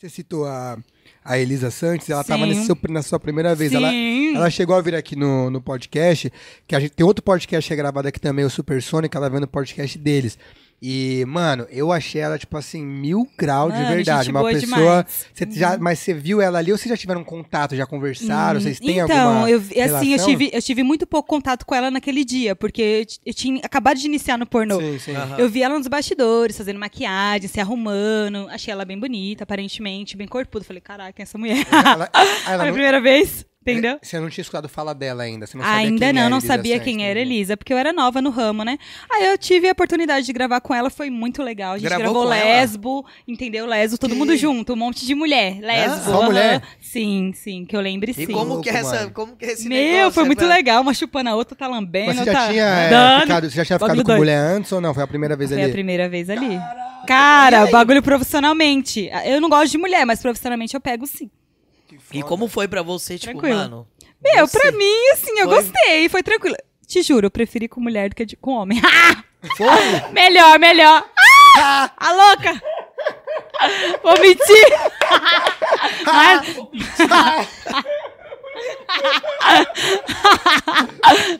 Você citou a, a Elisa Santos, ela estava na sua primeira vez. Sim. Ela, ela chegou a vir aqui no, no podcast, que a gente tem outro podcast é gravado aqui também, o Supersônico, ela vendo o podcast deles. E, mano, eu achei ela, tipo assim, mil graus de verdade. Uma pessoa. Você uhum. já, mas você viu ela ali ou vocês já tiveram contato, já conversaram? Uhum. Vocês têm então, alguma. Então, assim, relação? eu tive, eu tive muito pouco contato com ela naquele dia, porque eu, eu tinha acabado de iniciar no pornô. Sim, sim. Uhum. Eu vi ela nos bastidores, fazendo maquiagem, se arrumando. Achei ela bem bonita, aparentemente, bem corpuda. Falei, caraca, é essa mulher. Ela, ela, ela a primeira vez. Entendeu? É, você não tinha escutado falar dela ainda, você não sabia Ainda quem não, era não Elisa sabia quem era Elisa, porque eu era nova no ramo, né? Aí eu tive a oportunidade de gravar com ela, foi muito legal. A gente Gravou gravou lesbo, entendeu? Lesbo, todo que... mundo junto, um monte de mulher, ah, lesbo. Só mulher? Sim, sim, que eu lembre sim. E como que, é essa, como que é esse Meu, negócio, foi muito tá- legal, uma chupando a outra, tá lambendo, Mas você já tá tinha eh, ficado, você já tinha ficado com mulher antes ou não? Foi a primeira vez foi ali? Foi a primeira vez ali. Caraca, Cara, bagulho profissionalmente. Eu não gosto de mulher, mas profissionalmente eu pego sim. E como foi para você, tipo, tranquilo. mano? Meu, para pra mim, assim, eu foi... gostei, foi tranquilo. Te juro, eu preferi com mulher do que de... com homem. Foi? melhor, melhor. Ah! ah, a louca! Vou mentir! Mas... Ah!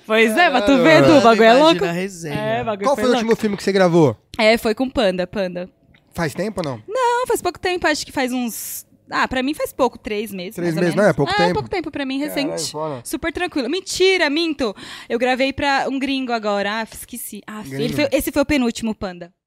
pois é, mas tu vê, Du, o bagulho é louco. É, Qual foi, foi o último filme que você gravou? É, foi com Panda, Panda. Faz tempo ou não? Não, faz pouco tempo, acho que faz uns ah, pra mim faz pouco, três meses. Três meses, não é pouco ah, tempo? É pouco tempo pra mim, recente. Caralho, Super tranquilo. Mentira, minto! Eu gravei pra um gringo agora. Ah, esqueci. Ah, filho, foi, esse foi o penúltimo, Panda.